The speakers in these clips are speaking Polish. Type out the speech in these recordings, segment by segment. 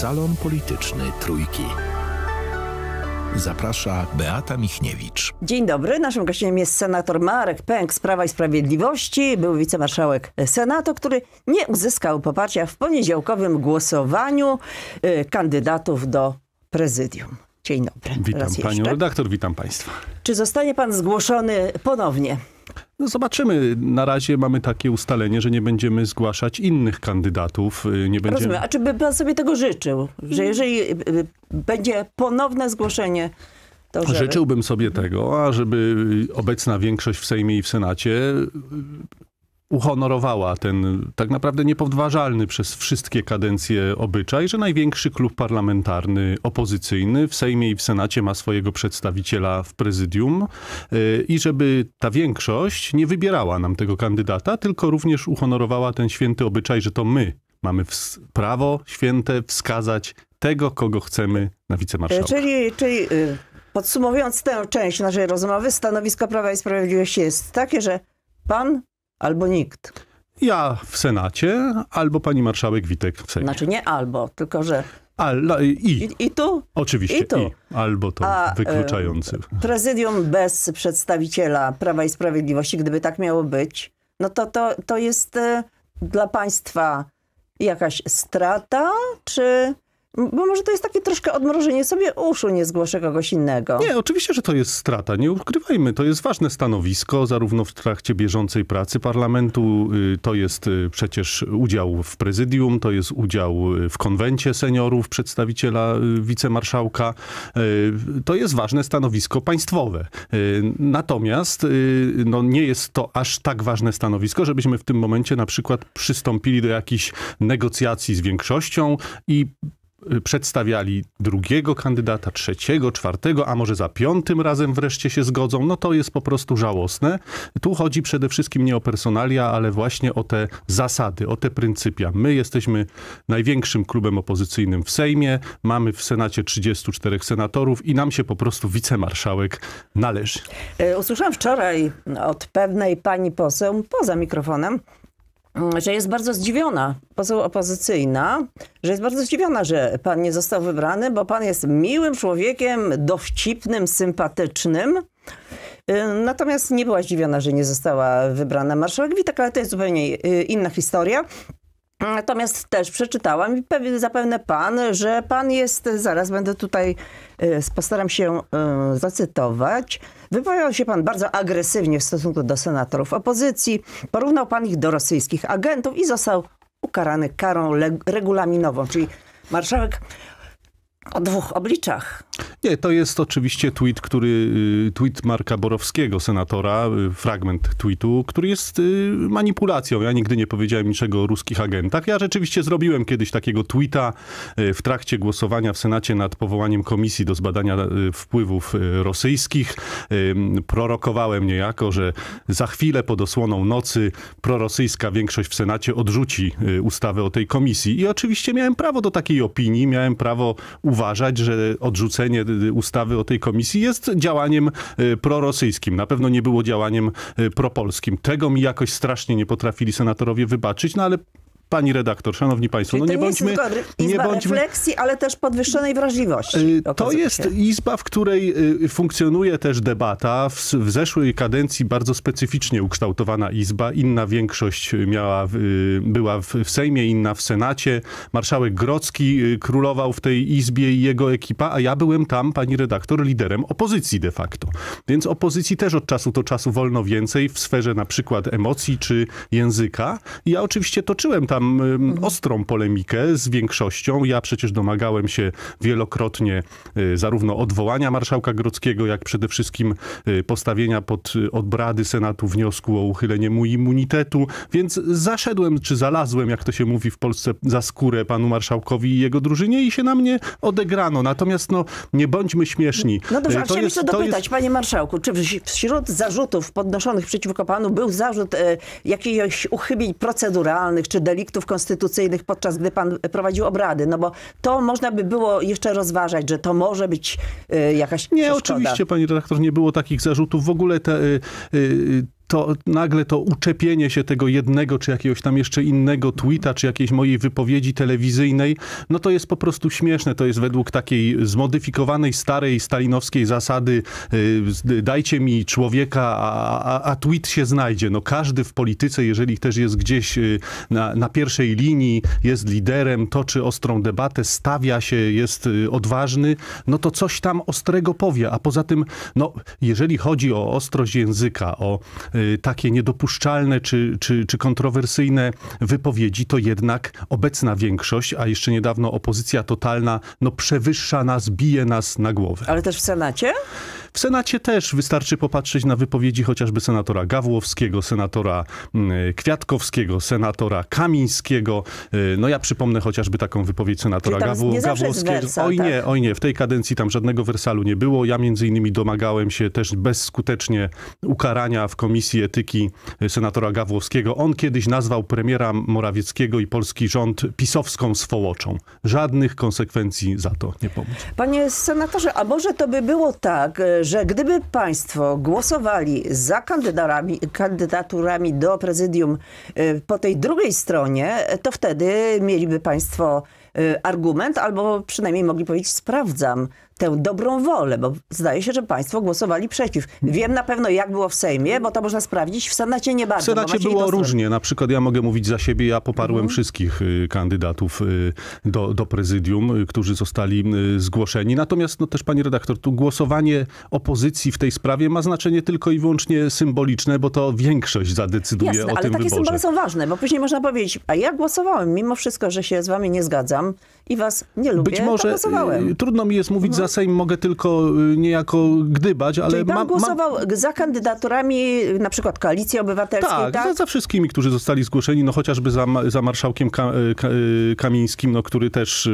Salon Polityczny Trójki. Zaprasza Beata Michniewicz. Dzień dobry. Naszym gościem jest senator Marek Pęk z Prawa i Sprawiedliwości. Był wicemarszałek Senatu, który nie uzyskał poparcia w poniedziałkowym głosowaniu y, kandydatów do prezydium. Dzień dobry. Witam panią redaktor, witam państwa. Czy zostanie pan zgłoszony ponownie? No zobaczymy. Na razie mamy takie ustalenie, że nie będziemy zgłaszać innych kandydatów. Y, nie będziemy... Rozumiem. A czy by pan sobie tego życzył? Że jeżeli y, y, będzie ponowne zgłoszenie to, żeby... Życzyłbym sobie tego, ażeby obecna większość w Sejmie i w Senacie uhonorowała ten tak naprawdę niepodważalny przez wszystkie kadencje obyczaj, że największy klub parlamentarny opozycyjny w Sejmie i w Senacie ma swojego przedstawiciela w prezydium e, i żeby ta większość nie wybierała nam tego kandydata, tylko również uhonorowała ten święty obyczaj, że to my mamy prawo święte wskazać tego, kogo chcemy na wicemarszałka. Czyli, czyli y, podsumowując tę część naszej rozmowy, stanowisko Prawa i Sprawiedliwości jest takie, że pan albo nikt. Ja w Senacie, albo pani marszałek Witek w Senacie. Znaczy nie albo, tylko że... Al, no, i. I, i tu? Oczywiście, i, tu. I, albo to A, e, wykluczający. Prezydium bez przedstawiciela Prawa i Sprawiedliwości, gdyby tak miało być, no to to, to jest e, dla państwa jakaś strata, czy bo może to jest takie troszkę odmrożenie sobie uszu, nie zgłoszę kogoś innego. Nie, oczywiście, że to jest strata. Nie ukrywajmy, to jest ważne stanowisko, zarówno w trakcie bieżącej pracy parlamentu, y, to jest y, przecież udział w prezydium, to jest udział y, w konwencie seniorów, przedstawiciela wicemarszałka. To jest ważne stanowisko państwowe. Natomiast no, nie jest to aż tak ważne stanowisko, żebyśmy w tym momencie na przykład przystąpili do jakichś negocjacji z większością i Y, przedstawiali drugiego kandydata, trzeciego, czwartego, a może za piątym razem wreszcie się zgodzą, no to jest po prostu żałosne. Tu chodzi przede wszystkim nie o personalia, ale właśnie o te zasady, o te pryncypia. My jesteśmy największym klubem opozycyjnym w Sejmie, mamy w Senacie 34 senatorów i nam się po prostu wicemarszałek należy. E, usłyszałam wczoraj od pewnej pani poseł poza mikrofonem, Mm, że jest bardzo zdziwiona, poseł opozycyjna, że jest bardzo zdziwiona, że pan nie został wybrany, bo pan jest miłym człowiekiem, dowcipnym, sympatycznym. Y, natomiast nie była zdziwiona, że nie została wybrana marszałek Witek, ale to jest zupełnie y, inna historia. Natomiast też przeczytałam i zapewne pan, że pan jest, zaraz będę tutaj, y, postaram się y, zacytować. Wypowiadał się pan bardzo agresywnie w stosunku do senatorów opozycji, porównał pan ich do rosyjskich agentów i został ukarany karą regulaminową, czyli marszałek o dwóch obliczach nie, to jest oczywiście tweet, który, y, tweet Marka Borowskiego, senatora, y, fragment tweetu, który jest y, manipulacją. Ja nigdy nie powiedziałem niczego o ruskich agentach. Ja rzeczywiście zrobiłem kiedyś takiego tweeta w trakcie głosowania w Senacie nad powołaniem komisji do zbadania wpływów rosyjskich. Prorokowałem niejako, że za chwilę pod osłoną nocy prorosyjska większość w Senacie odrzuci ustawę o tej komisji. I oczywiście miałem prawo do takiej opinii, miałem prawo uważać, że odrzucenie Y, ustawy o tej komisji jest działaniem y, prorosyjskim. Na pewno nie było działaniem y, propolskim. Tego mi jakoś strasznie nie potrafili senatorowie wybaczyć, no ale Pani redaktor, szanowni państwo, Czyli no nie, nie bądźmy... nie bądźmy, refleksji, ale też podwyższonej wrażliwości. Y, to jest się. izba, w której y, funkcjonuje też debata. W, w zeszłej kadencji bardzo specyficznie ukształtowana izba. Inna większość y, miała, była w, w Sejmie, inna w Senacie. Marszałek Grocki królował w tej izbie i jego ekipa, a ja byłem tam, pani redaktor, liderem opozycji de facto. Więc opozycji też od czasu do czasu wolno więcej w sferze na przykład emocji czy języka. I ja oczywiście toczyłem tam tam mhm. ostrą polemikę z większością. Ja przecież domagałem się wielokrotnie y, zarówno odwołania marszałka Grockiego, jak przede wszystkim y, postawienia pod y, obrady Senatu wniosku o uchylenie mu immunitetu, więc zaszedłem czy zalazłem, jak to się mówi w Polsce, za skórę panu marszałkowi i jego drużynie i się na mnie odegrano. Natomiast no, nie bądźmy śmieszni. No dobrze, ale chciałem się dopytać, jest... panie marszałku, czy wśród zarzutów podnoszonych przeciwko panu był zarzut e, jakichś uchybień proceduralnych czy deliktów konfliktów konstytucyjnych, podczas gdy pan prowadził obrady? No bo to można by było jeszcze rozważać, że to może być y, jakaś Nie, przeszkoda. oczywiście, pani redaktor, nie było takich zarzutów. W ogóle te, y, y, to nagle to uczepienie się tego jednego, czy jakiegoś tam jeszcze innego tweeta, czy jakiejś mojej wypowiedzi telewizyjnej, no to jest po prostu śmieszne. To jest według takiej zmodyfikowanej, starej, stalinowskiej zasady y, dajcie mi człowieka, a, a, a, tweet się znajdzie. No każdy w polityce, jeżeli też jest gdzieś y, na, na pierwszej linii, jest liderem, toczy ostrą debatę, stawia się, jest y, odważny, no to coś tam ostrego powie. A poza tym, no jeżeli chodzi o ostrość języka, o Y, takie niedopuszczalne czy, czy, czy kontrowersyjne wypowiedzi, to jednak obecna większość, a jeszcze niedawno opozycja totalna, no przewyższa nas, bije nas na głowę. Ale też w Senacie? W Senacie też wystarczy popatrzeć na wypowiedzi chociażby senatora Gawłowskiego, senatora mm, Kwiatkowskiego, senatora Kamińskiego. Y, no ja przypomnę chociażby taką wypowiedź senatora Gawłowskiego. oj nie, tak? oj nie, w tej kadencji tam żadnego wersalu nie było. Ja między innymi domagałem się też bezskutecznie ukarania w Komisji Etyki y, senatora Gawłowskiego. On kiedyś nazwał premiera Morawieckiego i polski rząd pisowską swołoczą. Żadnych konsekwencji za to nie pomógł. Panie senatorze, a może to by było tak, y, że gdyby państwo głosowali za kandydatami, kandydaturami do prezydium y, po tej drugiej stronie, to wtedy mieliby państwo Y, argument, albo przynajmniej mogli powiedzieć, sprawdzam tę dobrą wolę, bo zdaje się, że państwo głosowali przeciw. Wiem na pewno, jak było w Sejmie, bo to można sprawdzić. W Senacie nie bardzo. W Senacie było różnie. Na przykład ja mogę mówić za siebie, ja poparłem mhm. wszystkich y, kandydatów y, do, do prezydium, którzy zostali zgłoszeni. Natomiast no, też pani redaktor, tu głosowanie opozycji w tej sprawie ma znaczenie tylko i wyłącznie symboliczne, bo to większość zadecyduje Jasne, o tym wyborze. ale takie wyborze. symbole są ważne, bo później można powiedzieć, a ja głosowałem mimo wszystko, że się z wami nie zgadzam, i was nie lubię, Być może y, trudno mi jest mówić mhm. za Sejm, mogę tylko y, niejako gdybać, ale... Czyli pan ma, głosował ma... za kandydaturami y, na przykład Koalicji Obywatelskiej, tak? tak? Za, za, wszystkimi, którzy zostali zgłoszeni, no chociażby za, za marszałkiem Ka Ka Kamińskim, no, który też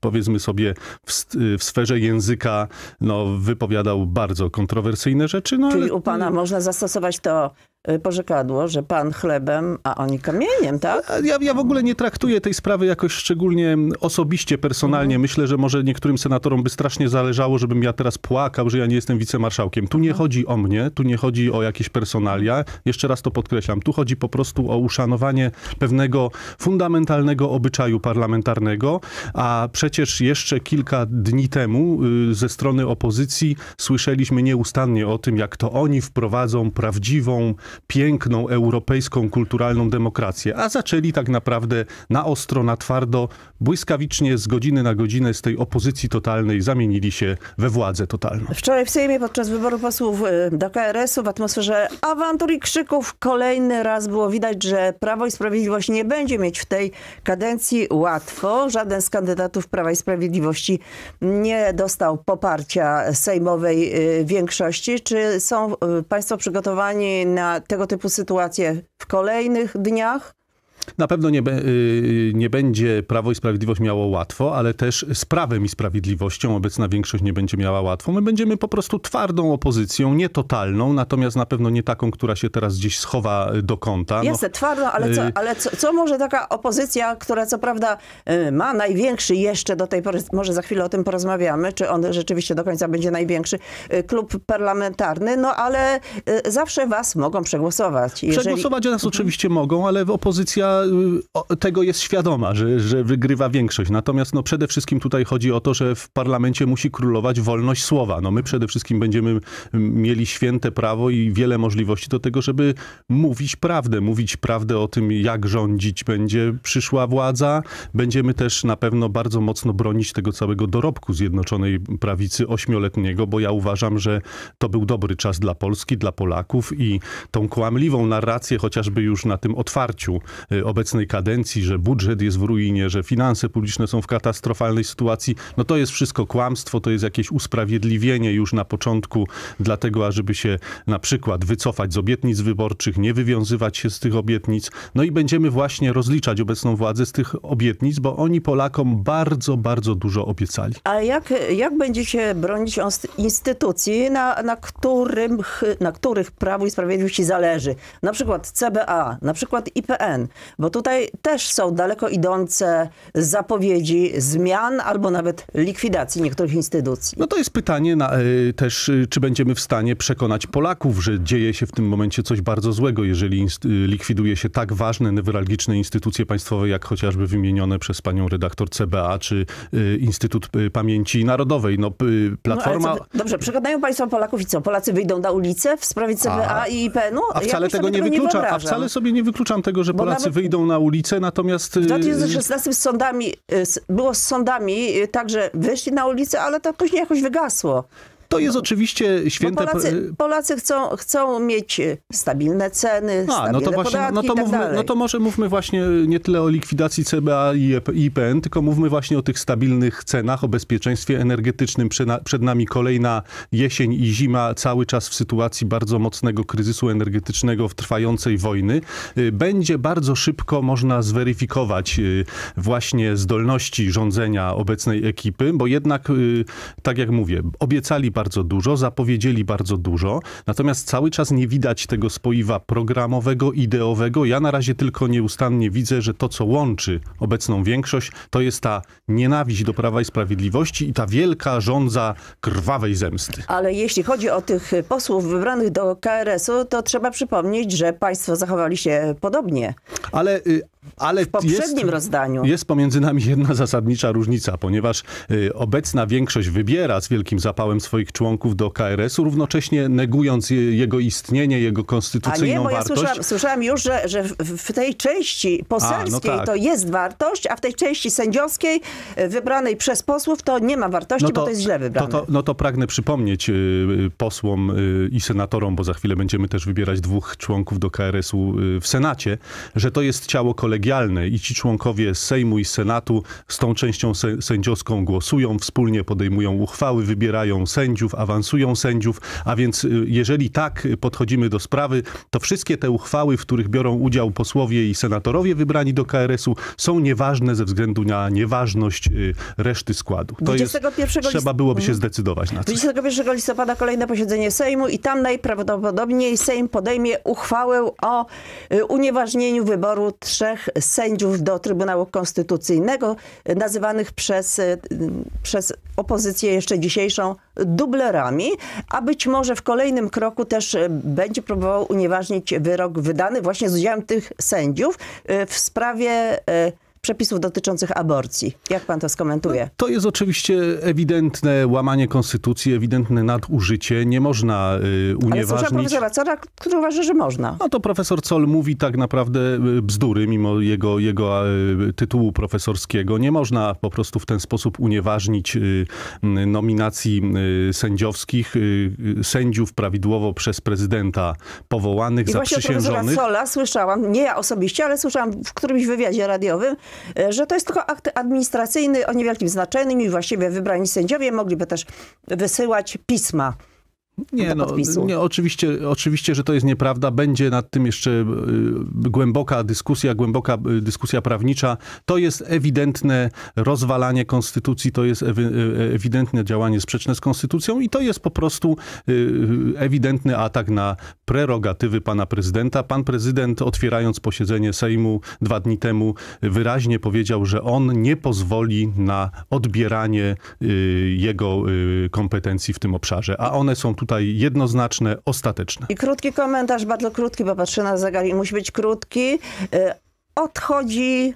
powiedzmy sobie w, w, sferze języka no, wypowiadał bardzo kontrowersyjne rzeczy. No, Czyli ale... u pana można zastosować to E, pożegadło, że pan chlebem, a oni kamieniem, tak? Ja, ja w ogóle nie traktuję tej sprawy jakoś szczególnie osobiście, personalnie. Mhm. Myślę, że może niektórym senatorom by strasznie zależało, żebym ja teraz płakał, że ja nie jestem wicemarszałkiem. Tu nie mhm. chodzi o mnie, tu nie chodzi o jakieś personalia. Jeszcze raz to podkreślam. Tu chodzi po prostu o uszanowanie pewnego fundamentalnego obyczaju parlamentarnego, a przecież jeszcze kilka dni temu y, ze strony opozycji słyszeliśmy nieustannie o tym, jak to oni wprowadzą prawdziwą piękną europejską kulturalną demokrację, a zaczęli tak naprawdę na ostro, na twardo, błyskawicznie z godziny na godzinę z tej opozycji totalnej zamienili się we władzę totalną. Wczoraj w Sejmie podczas wyboru posłów y, do KRS-u w atmosferze awantur i krzyków kolejny raz było widać, że Prawo i Sprawiedliwość nie będzie mieć w tej kadencji łatwo. Żaden z kandydatów Prawa i Sprawiedliwości nie dostał poparcia sejmowej y, większości. Czy są y, państwo przygotowani na tego typu sytuacje w kolejnych dniach. Na pewno nie, y, nie, będzie Prawo i Sprawiedliwość miało łatwo, ale też z Prawem i Sprawiedliwością obecna większość nie będzie miała łatwo. My będziemy po prostu twardą opozycją, nie totalną, natomiast na pewno nie taką, która się teraz gdzieś schowa y, do kąta. No, Jasne, no, twardo, ale, co, y, ale co, co, może taka opozycja, która co prawda ma największy jeszcze do tej pory, może za chwilę o tym porozmawiamy, czy on rzeczywiście do końca będzie największy, klub parlamentarny, no ale zawsze was mogą przegłosować. Jeżeli... Przegłosować nas mhm. oczywiście mogą, ale opozycja Y, tego jest świadoma, że, że wygrywa większość. Natomiast no, przede wszystkim tutaj chodzi o to, że w parlamencie musi królować wolność słowa. No, my przede wszystkim będziemy mieli święte prawo i wiele możliwości do tego, żeby mówić prawdę. Mówić prawdę o tym, jak rządzić będzie przyszła władza. Będziemy też na pewno bardzo mocno bronić tego całego dorobku Zjednoczonej Prawicy ośmioletniego, bo ja uważam, że to był dobry czas dla Polski, dla Polaków i tą kłamliwą narrację chociażby już na tym otwarciu Y, obecnej kadencji, że budżet jest w ruinie, że finanse publiczne są w katastrofalnej sytuacji, no to jest wszystko kłamstwo, to jest jakieś usprawiedliwienie już na początku, dlatego ażeby się na przykład wycofać z obietnic wyborczych, nie wywiązywać się z tych obietnic. No i będziemy właśnie rozliczać obecną władzę z tych obietnic, bo oni Polakom bardzo, bardzo dużo obiecali. A jak, jak będziecie bronić instytucji, na, na, którym, na których Prawo i Sprawiedliwości zależy? Na przykład CBA, na przykład IPN. Bo tutaj też są daleko idące zapowiedzi zmian albo nawet likwidacji niektórych instytucji. No to jest pytanie na, y, też, y, czy będziemy w stanie przekonać Polaków, że dzieje się w tym momencie coś bardzo złego, jeżeli e, likwiduje się tak ważne, newralgiczne instytucje państwowe, jak chociażby wymienione przez panią redaktor CBA, czy y, Instytut Pamięci Narodowej. No, no platforma... No, dobrze, przekonają państwo Polaków i co? Polacy wyjdą na ulicę w sprawie CBA a, i IPN-u? A wcale tego, tego, nie wykluczam. Nie a wcale sobie nie wykluczam tego, że Bo Polacy wyjdą na ulicę, natomiast... W 2016 y, z sądami, y, było z sądami y, także że wyszli na ulicę, ale to później jakoś wygasło. To jest no. oczywiście święte... Polacy, Polacy chcą, chcą mieć e, stabilne ceny, A, stabilne no to właśnie, no to, tak no to może mówmy właśnie e, nie tyle o likwidacji CBA i e IPN, tylko mówmy właśnie o tych stabilnych cenach, o bezpieczeństwie energetycznym. Przed nami kolejna jesień i zima, cały czas w sytuacji bardzo mocnego kryzysu energetycznego, w trwającej wojny. Będzie bardzo szybko można zweryfikować właśnie zdolności rządzenia obecnej ekipy, bo jednak, tak jak mówię, obiecali bardzo bardzo dużo, zapowiedzieli bardzo dużo, natomiast cały czas nie widać tego spoiwa programowego, ideowego. Ja na razie tylko nieustannie widzę, że to, co łączy obecną większość, to jest ta nienawiść do Prawa i Sprawiedliwości i ta wielka żądza krwawej zemsty. Ale jeśli chodzi o tych posłów wybranych do KRS-u, to trzeba przypomnieć, że państwo zachowali się podobnie. Ale y, ale w poprzednim jest, rozdaniu. Jest pomiędzy nami jedna zasadnicza różnica, ponieważ y, obecna większość wybiera z wielkim zapałem swoich członków do KRS-u, równocześnie negując je, jego istnienie, jego konstytucyjną a nie, bo wartość. Ja słyszałam, słyszałam już, że, że w tej części poselskiej a, no tak. to jest wartość, a w tej części sędziowskiej y, wybranej przez posłów to nie ma wartości, no to, bo to jest źle wybrane. To, to, no to pragnę przypomnieć y, y, posłom y, i senatorom, bo za chwilę będziemy też wybierać dwóch członków do KRS-u y, w Senacie, że to jest ciało kolejne kolegialny i ci członkowie Sejmu i Senatu z tą częścią sędziowską głosują, wspólnie podejmują uchwały, wybierają sędziów, awansują sędziów, a więc y, jeżeli tak y, podchodzimy do sprawy, to wszystkie te uchwały, w których biorą udział posłowie i senatorowie wybrani do KRS-u są nieważne ze względu na nieważność y, reszty składu. To 21 jest, list... Trzeba byłoby się mhm. zdecydować na to. 21 listopada kolejne posiedzenie Sejmu i tam najprawdopodobniej Sejm podejmie uchwałę o unieważnieniu wyboru trzech trzech sędziów do Trybunału Konstytucyjnego, nazywanych przez, y, przez opozycję jeszcze dzisiejszą dublerami, a być może w kolejnym kroku też y, będzie próbował unieważnić wyrok wydany właśnie z udziałem tych sędziów y, w sprawie przepisów dotyczących aborcji. Jak pan to skomentuje? No, to jest oczywiście ewidentne łamanie konstytucji, ewidentne nadużycie. Nie można y, unieważnić... Ale słyszałem profesora Cora, który uważa, że można. No to profesor Col mówi tak naprawdę y, bzdury, mimo jego, jego y, tytułu profesorskiego. Nie można po prostu w ten sposób unieważnić y, nominacji y, sędziowskich, y, sędziów prawidłowo przez prezydenta powołanych, I zaprzysiężonych. I właśnie profesora Sola słyszałam, nie ja osobiście, ale słyszałam w którymś wywiadzie radiowym, E, że to jest tylko akt administracyjny o niewielkim znaczeniu i właściwie wybrani sędziowie mogliby też wysyłać pisma. Nie, no, nie oczywiście, oczywiście, że to jest nieprawda. Będzie nad tym jeszcze y, głęboka dyskusja, głęboka y, dyskusja prawnicza. To jest ewidentne rozwalanie konstytucji, to jest ewy, y, y, ewidentne działanie sprzeczne z konstytucją i to jest po prostu y, ewidentny atak na prerogatywy pana prezydenta. Pan prezydent, otwierając posiedzenie Sejmu dwa dni temu, wyraźnie powiedział, że on nie pozwoli na odbieranie y, jego y, kompetencji w tym obszarze, a one są tutaj jednoznaczne, ostateczne. I krótki komentarz, bardzo krótki, bo patrzę na zegar i musi być krótki. Y, odchodzi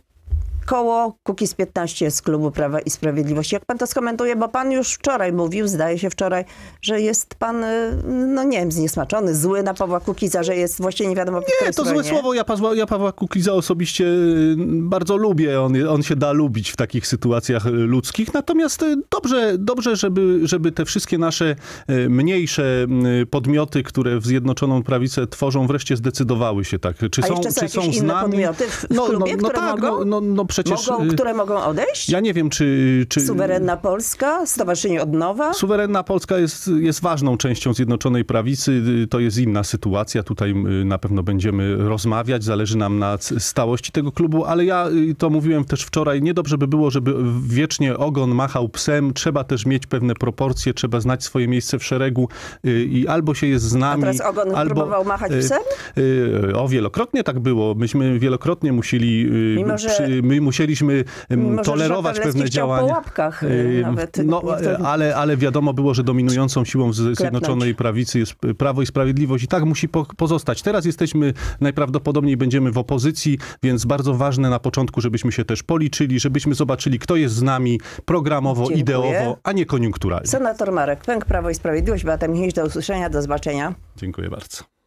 koło Kukiz 15 z klubu Prawa i Sprawiedliwości. Jak pan to skomentuje, bo pan już wczoraj mówił, zdaje się wczoraj, że jest pan, y, no nie wiem, zniesmaczony, zły na Pawła Kukiza, że jest właśnie nie wiadomo... Nie, to złe słowo. Ja Pawła, ja Pawła Kukiza osobiście y, bardzo lubię. On, on się da lubić w takich sytuacjach y, ludzkich. Natomiast dobrze, dobrze żeby, żeby te wszystkie nasze mniejsze podmioty, które w Zjednoczoną Prawicę tworzą, wreszcie zdecydowały się tak. Czy A są, czy są z nami? W, w no, no, no tak, mogą? no, no, no przecież... Mogą, y, które mogą odejść? Ja nie wiem, czy... czy... Suwerenna Polska? Stowarzyszenie Odnowa? Suwerenna Polska jest, jest ważną częścią Zjednoczonej Prawicy. Y, to jest inna sytuacja. Tutaj y, na pewno będziemy rozmawiać. Zależy nam na stałości tego klubu, ale ja to mówiłem też wczoraj. Niedobrze by było, żeby wiecznie ogon machał psem. Trzeba też mieć pewne proporcje, trzeba znać swoje miejsce w szeregu i albo się jest z nami, A teraz ogon albo... próbował machać psem? O, wielokrotnie tak było. Myśmy wielokrotnie musieli... Mimo, że... Przy, my musieliśmy Może pewne działania. Po łapkach e, nawet. No, ale, ale wiadomo było, że dominującą siłą Zjednoczonej Prawicy jest Prawo i Sprawiedliwość i tak musi pozostać. Teraz jesteśmy, najprawdopodobniej będziemy w opozycji, więc bardzo ważne na początku, żebyśmy się też policzyli, żebyśmy zobaczyli, kto jest z nami programowo, Dziękuję. ideowo, a nie koniunkturalnie. Senator Marek Pęk, Prawo i Sprawiedliwość, Beata Michnić, do usłyszenia, do zobaczenia. Dziękuję bardzo.